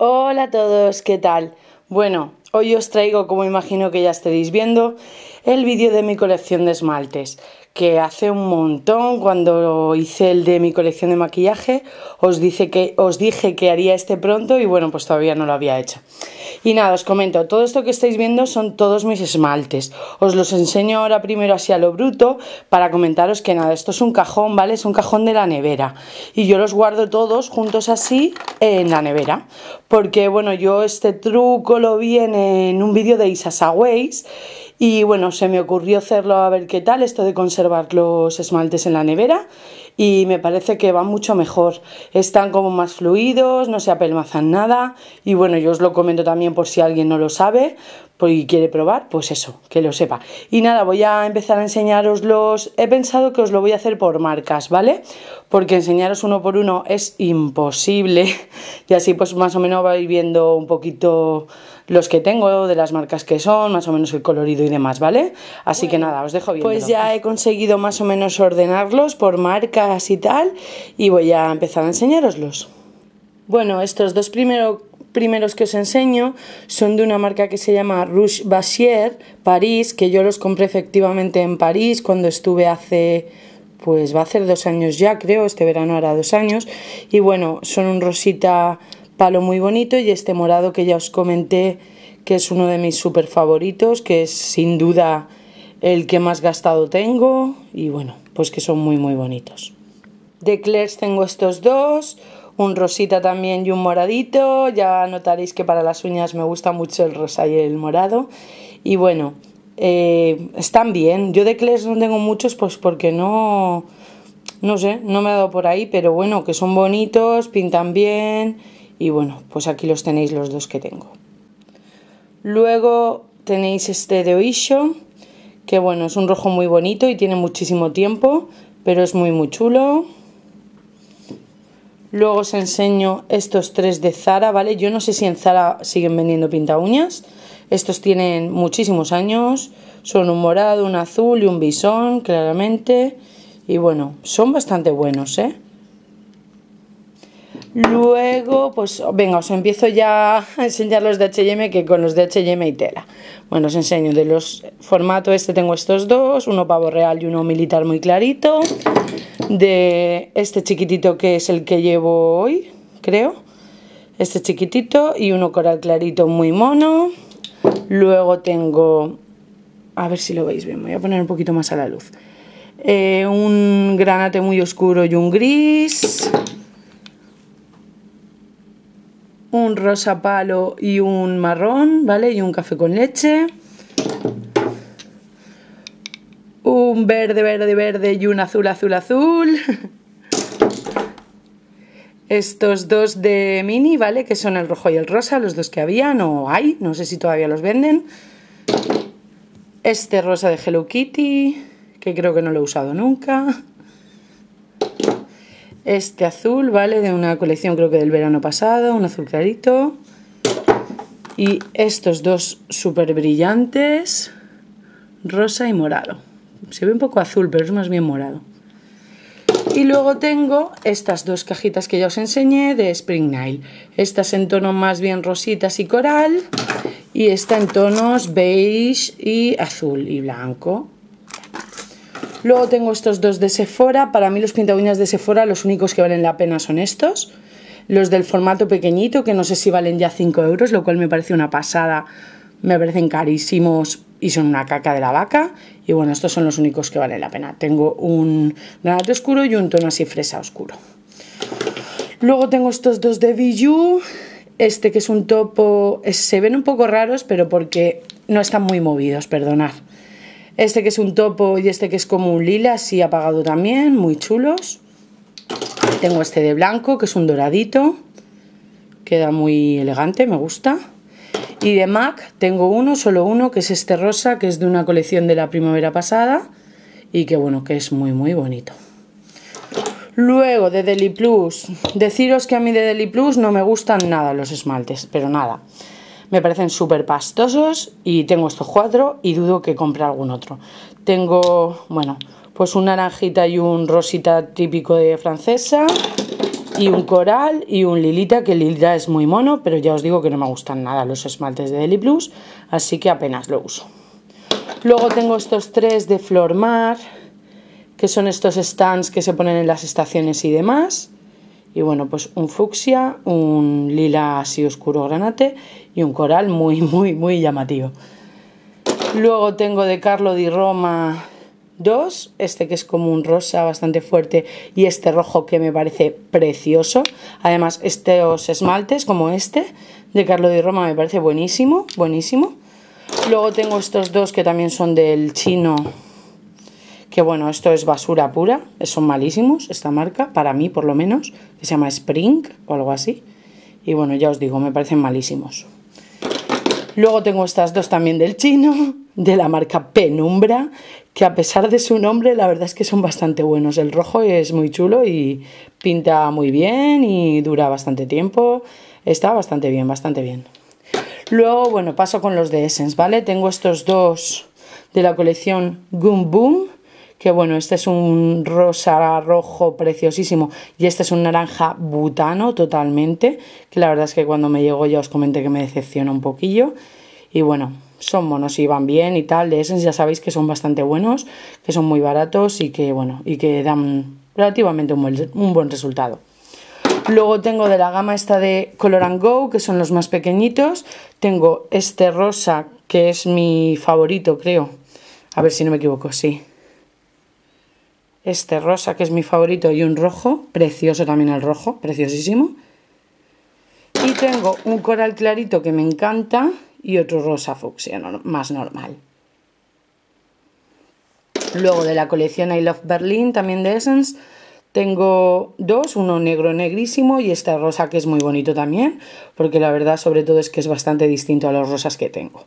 Hola a todos, ¿qué tal? Bueno, hoy os traigo, como imagino que ya estaréis viendo, el vídeo de mi colección de esmaltes, que hace un montón cuando hice el de mi colección de maquillaje, os, dice que, os dije que haría este pronto y bueno, pues todavía no lo había hecho. Y nada, os comento, todo esto que estáis viendo son todos mis esmaltes. Os los enseño ahora primero así a lo bruto para comentaros que nada, esto es un cajón, ¿vale? Es un cajón de la nevera. Y yo los guardo todos juntos así en la nevera. Porque bueno, yo este truco lo vi en, un vídeo de Isasa y bueno, se me ocurrió hacerlo a ver qué tal, esto de conservar los esmaltes en la nevera. Y me parece que va mucho mejor. Están como más fluidos, no se apelmazan nada. Y bueno, yo os lo comento también por si alguien no lo sabe pues, y quiere probar, pues eso, que lo sepa. Y nada, voy a empezar a enseñaros los. He pensado que os lo voy a hacer por marcas, ¿vale? Porque enseñaros uno por uno es imposible. Y así, pues más o menos vais viendo un poquito los que tengo, de las marcas que son, más o menos el colorido y demás, ¿vale? Así que nada, os dejo bien. Pues ya he conseguido más o menos ordenarlos por marcas y tal y voy a empezar a enseñároslos. Bueno, estos dos primeros primeros que os enseño son de una marca que se llama Rouge Bachier París, que yo los compré efectivamente en París cuando estuve hace pues va a hacer dos años ya, creo, este verano hará dos años. Y bueno, son un rosita palo muy bonito y este morado que ya os comenté que es uno de mis super favoritos, que es sin duda el que más gastado tengo y bueno, pues que son muy muy bonitos. De Claire's tengo estos dos, un rosita también y un moradito, ya notaréis que para las uñas me gusta mucho el rosa y el morado y bueno, eh, están bien, yo de Claire's no tengo muchos pues porque no, no sé, no me ha dado por ahí, pero bueno, que son bonitos, pintan bien y bueno, pues aquí los tenéis los dos que tengo. Luego tenéis este de Oisho, que bueno, es un rojo muy bonito y tiene muchísimo tiempo, pero es muy muy chulo. Luego os enseño estos tres de Zara, ¿vale? Yo no sé si en Zara siguen vendiendo pinta uñas. Estos tienen muchísimos años. Son un morado, un azul y un bisón, claramente. Y bueno, son bastante buenos, ¿eh? Luego, pues venga, os empiezo ya a enseñar los de H&M que con los de H&M y tela. Bueno, os enseño de los formatos este tengo estos dos, uno pavo real y uno militar muy clarito. De este chiquitito que es el que llevo hoy, creo. Este chiquitito y uno coral clarito muy mono. Luego tengo, a ver si lo veis bien, voy a poner un poquito más a la luz. Eh, un granate muy oscuro y un gris un rosa palo y un marrón, ¿vale? Y un café con leche. Un verde, verde, verde y un azul, azul, azul. Estos dos de mini, ¿vale? Que son el rojo y el rosa, los dos que había, no hay, no sé si todavía los venden. Este rosa de Hello Kitty, que creo que no lo he usado nunca. Este azul, ¿vale? De una colección creo que del verano pasado, un azul clarito. Y estos dos súper brillantes, rosa y morado. Se ve un poco azul, pero es más bien morado. Y luego tengo estas dos cajitas que ya os enseñé de Spring Nile. estas en tono más bien rositas y coral. Y esta en tonos beige y azul y blanco. Luego tengo estos dos de Sephora. Para mí los pintaguñas de Sephora los únicos que valen la pena son estos. Los del formato pequeñito, que no sé si valen ya 5 euros, lo cual me parece una pasada. Me parecen carísimos y son una caca de la vaca. Y bueno, estos son los únicos que valen la pena. Tengo un granate oscuro y un tono así fresa oscuro. Luego tengo estos dos de Bijou. Este que es un topo. Se ven un poco raros, pero porque no están muy movidos, perdonad. Este que es un topo y este que es como un lila, así apagado también, muy chulos. Tengo este de blanco, que es un doradito. Queda muy elegante, me gusta. Y de MAC tengo uno, solo uno, que es este rosa, que es de una colección de la primavera pasada. Y que bueno, que es muy, muy bonito. Luego, de Deli Plus. Deciros que a mí de Deli Plus no me gustan nada los esmaltes, pero nada. Me parecen súper pastosos y tengo estos cuatro y dudo que compre algún otro. Tengo, bueno, pues un naranjita y un rosita típico de francesa y un coral y un lilita, que lilita es muy mono, pero ya os digo que no me gustan nada los esmaltes de Deli Plus, así que apenas lo uso. Luego tengo estos tres de Flormar, que son estos stands que se ponen en las estaciones y demás. Y bueno, pues un fucsia, un lila así oscuro granate y un coral muy, muy, muy llamativo. Luego tengo de Carlo di Roma dos, este que es como un rosa bastante fuerte y este rojo que me parece precioso. Además, estos esmaltes como este de Carlo di Roma me parece buenísimo, buenísimo. Luego tengo estos dos que también son del chino que bueno, esto es basura pura, son malísimos esta marca, para mí por lo menos, que se llama Spring o algo así. Y bueno, ya os digo, me parecen malísimos. Luego tengo estas dos también del chino, de la marca Penumbra, que a pesar de su nombre, la verdad es que son bastante buenos. El rojo es muy chulo y pinta muy bien y dura bastante tiempo. Está bastante bien, bastante bien. Luego, bueno, paso con los de Essence, ¿vale? Tengo estos dos de la colección Goom Boom, que bueno, este es un rosa rojo preciosísimo y este es un naranja butano totalmente, que la verdad es que cuando me llegó ya os comenté que me decepciona un poquillo y bueno, son monos y van bien y tal, de esos ya sabéis que son bastante buenos, que son muy baratos y que bueno, y que dan relativamente un buen, un buen resultado. Luego tengo de la gama esta de Color and Go, que son los más pequeñitos. Tengo este rosa, que es mi favorito, creo. A ver si no me equivoco, sí este rosa que es mi favorito y un rojo, precioso también el rojo, preciosísimo. Y tengo un coral clarito que me encanta y otro rosa fucsia más normal. Luego de la colección I Love Berlin, también de Essence, tengo dos, uno negro negrísimo y este rosa que es muy bonito también, porque la verdad sobre todo es que es bastante distinto a los rosas que tengo.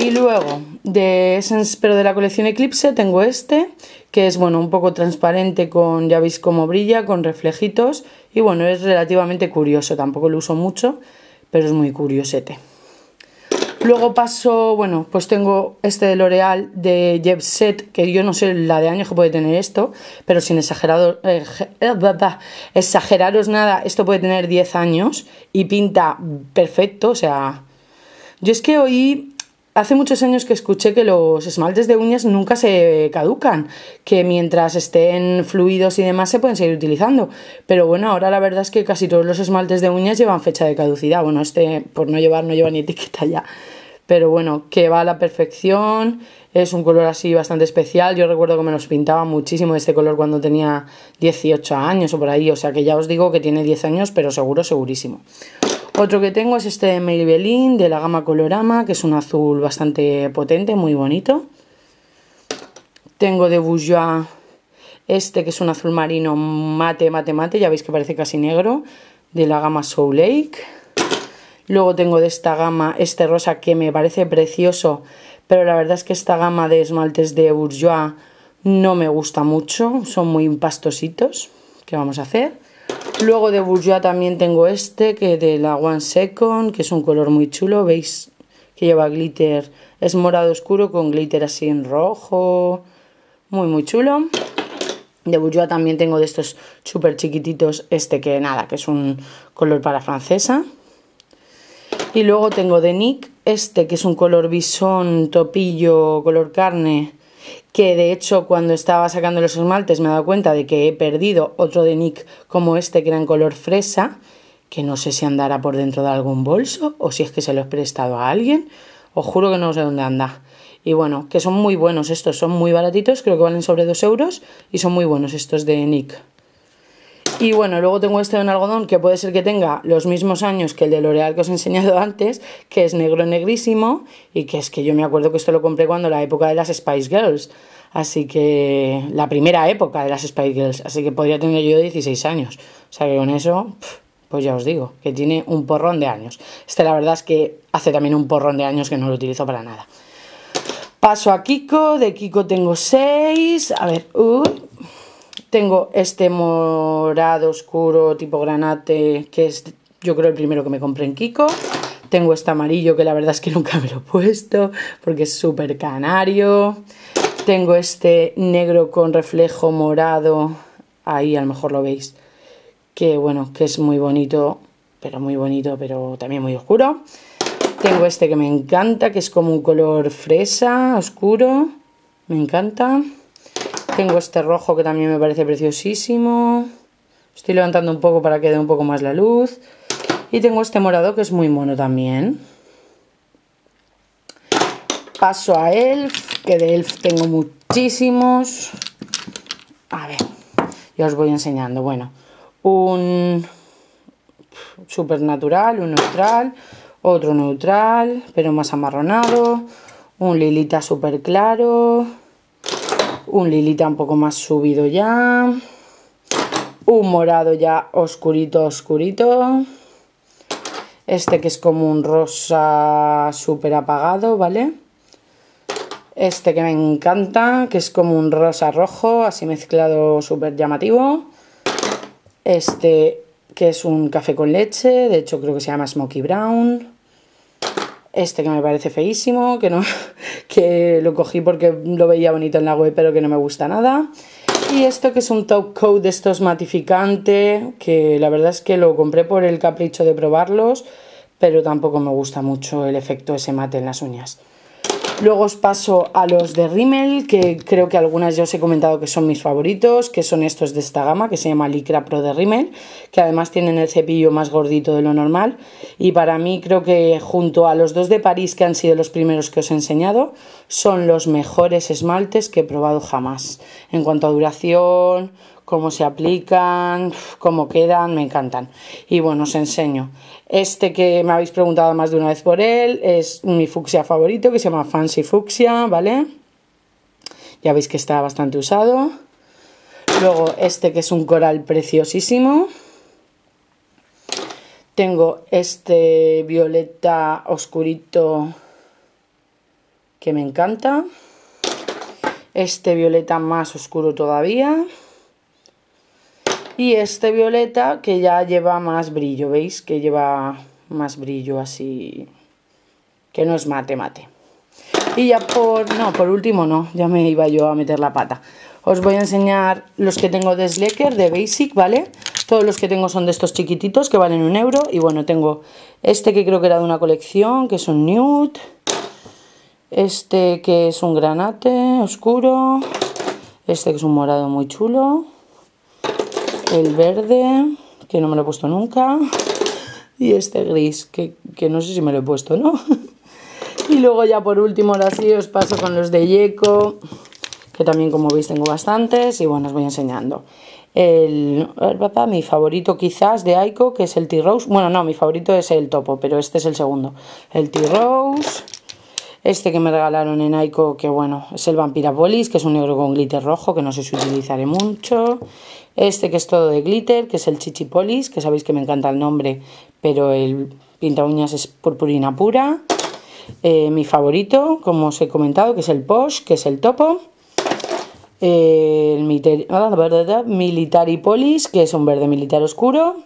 Y luego, de Essence, pero de la colección Eclipse, tengo este, que es bueno, un poco transparente con, ya veis cómo brilla, con reflejitos. Y bueno, es relativamente curioso, tampoco lo uso mucho, pero es muy curiosete. Luego paso, bueno, pues tengo este de L'Oreal de Jeff Set, que yo no sé la de años que puede tener esto, pero sin exagerado, eh, eh, exageraros nada, esto puede tener 10 años y pinta perfecto, o sea... Yo es que hoy Hace muchos años que escuché que los esmaltes de uñas nunca se caducan, que mientras estén fluidos y demás se pueden seguir utilizando. Pero bueno, ahora la verdad es que casi todos los esmaltes de uñas llevan fecha de caducidad. Bueno, este por no llevar no lleva ni etiqueta ya. Pero bueno, que va a la perfección, es un color así bastante especial. Yo recuerdo que me los pintaba muchísimo este color cuando tenía 18 años o por ahí. O sea que ya os digo que tiene 10 años, pero seguro, segurísimo. Otro que tengo es este de Maybelline de la gama Colorama, que es un azul bastante potente, muy bonito. Tengo de Bourjois este que es un azul marino mate, mate, mate, ya veis que parece casi negro, de la gama Soul Lake. Luego tengo de esta gama este rosa que me parece precioso, pero la verdad es que esta gama de esmaltes de Bourjois no me gusta mucho, son muy impastositos. ¿Qué vamos a hacer? Luego de Bourjois también tengo este, que de la One Second, que es un color muy chulo, veis que lleva glitter, es morado oscuro con glitter así en rojo, muy muy chulo. De Bourjois también tengo de estos súper chiquititos, este que nada, que es un color para francesa. Y luego tengo de Nick, este que es un color bisón, topillo, color carne, que de hecho cuando estaba sacando los esmaltes me he dado cuenta de que he perdido otro de Nick como este que era en color fresa, que no sé si andará por dentro de algún bolso o si es que se lo he prestado a alguien, os juro que no sé dónde anda. Y bueno, que son muy buenos estos, son muy baratitos, creo que valen sobre 2 euros y son muy buenos estos de Nick. Y bueno, luego tengo este de un algodón que puede ser que tenga los mismos años que el de L'Oreal que os he enseñado antes, que es negro negrísimo y que es que yo me acuerdo que esto lo compré cuando la época de las Spice Girls. Así que la primera época de las Spice Girls, así que podría tener yo 16 años. O sea que con eso, pues ya os digo, que tiene un porrón de años. Este la verdad es que hace también un porrón de años que no lo utilizo para nada. Paso a Kiko, de Kiko tengo 6, a ver, uh, tengo este morado oscuro tipo granate, que es yo creo el primero que me compré en Kiko. Tengo este amarillo, que la verdad es que nunca me lo he puesto, porque es súper canario. Tengo este negro con reflejo morado, ahí a lo mejor lo veis, que bueno, que es muy bonito, pero muy bonito, pero también muy oscuro. Tengo este que me encanta, que es como un color fresa, oscuro, me encanta. Tengo este rojo que también me parece preciosísimo. Estoy levantando un poco para que dé un poco más la luz. Y tengo este morado que es muy mono también. Paso a Elf, que de Elf tengo muchísimos. A ver, ya os voy enseñando. Bueno, un supernatural, un neutral, otro neutral, pero más amarronado. Un lilita súper claro un lilita un poco más subido ya, un morado ya oscurito, oscurito, este que es como un rosa súper apagado, ¿vale? Este que me encanta, que es como un rosa rojo, así mezclado súper llamativo. Este que es un café con leche, de hecho creo que se llama Smoky Brown este que me parece feísimo, que no que lo cogí porque lo veía bonito en la web, pero que no me gusta nada. Y esto que es un top coat de estos matificante, que la verdad es que lo compré por el capricho de probarlos, pero tampoco me gusta mucho el efecto ese mate en las uñas. Luego os paso a los de Rimmel, que creo que algunas ya os he comentado que son mis favoritos, que son estos de esta gama, que se llama Licra Pro de Rimmel, que además tienen el cepillo más gordito de lo normal. Y para mí creo que junto a los dos de París, que han sido los primeros que os he enseñado, son los mejores esmaltes que he probado jamás. En cuanto a duración, cómo se aplican, cómo quedan, me encantan. Y bueno, os enseño. Este que me habéis preguntado más de una vez por él es mi fucsia favorito que se llama Fancy Fucsia, ¿vale? Ya veis que está bastante usado. Luego este que es un coral preciosísimo. Tengo este violeta oscurito que me encanta. Este violeta más oscuro todavía. Y este violeta que ya lleva más brillo, ¿veis? Que lleva más brillo así, que no es mate, mate. Y ya por, no, por último no, ya me iba yo a meter la pata. Os voy a enseñar los que tengo de Slecker, de Basic, ¿vale? Todos los que tengo son de estos chiquititos que valen un euro. Y bueno, tengo este que creo que era de una colección, que es un nude. Este que es un granate oscuro. Este que es un morado muy chulo el verde, que no me lo he puesto nunca, y este gris, que, no sé si me lo he puesto, ¿no? y luego ya por último, ahora sí, os paso con los de Yeko que también como veis tengo bastantes, y bueno, os voy enseñando. El, el mi favorito quizás de Aiko, que es el T-Rose, bueno, no, mi favorito es el Topo, pero este es el segundo. El T-Rose, este que me regalaron en Aiko, que bueno, es el Vampirapolis, que es un negro con glitter rojo, que no sé si utilizaré mucho. Este que es todo de glitter, que es el chichi polis que sabéis que me encanta el nombre, pero el pinta uñas es purpurina pura. Eh, mi favorito, como os he comentado, que es el Posh, que es el Topo. Eh, el Military ah, polis que es un verde militar oscuro.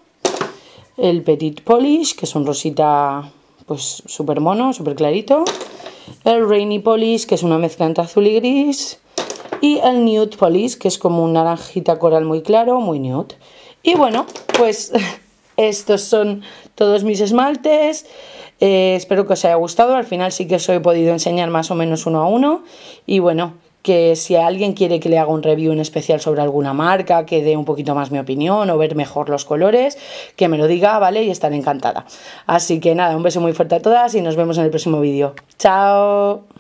El Petit Polish, que es un rosita pues súper mono, súper clarito. El Rainy polis que es una mezcla entre azul y gris y el nude police, que es como un naranjita coral muy claro, muy nude. Y bueno, pues estos son todos mis esmaltes. Eh, espero que os haya gustado. Al final sí que os he podido enseñar más o menos uno a uno. Y bueno, que si alguien quiere que le haga un review en especial sobre alguna marca, que dé un poquito más mi opinión o ver mejor los colores, que me lo diga, ¿vale? Y estaré encantada. Así que nada, un beso muy fuerte a todas y nos vemos en el próximo vídeo. ¡Chao!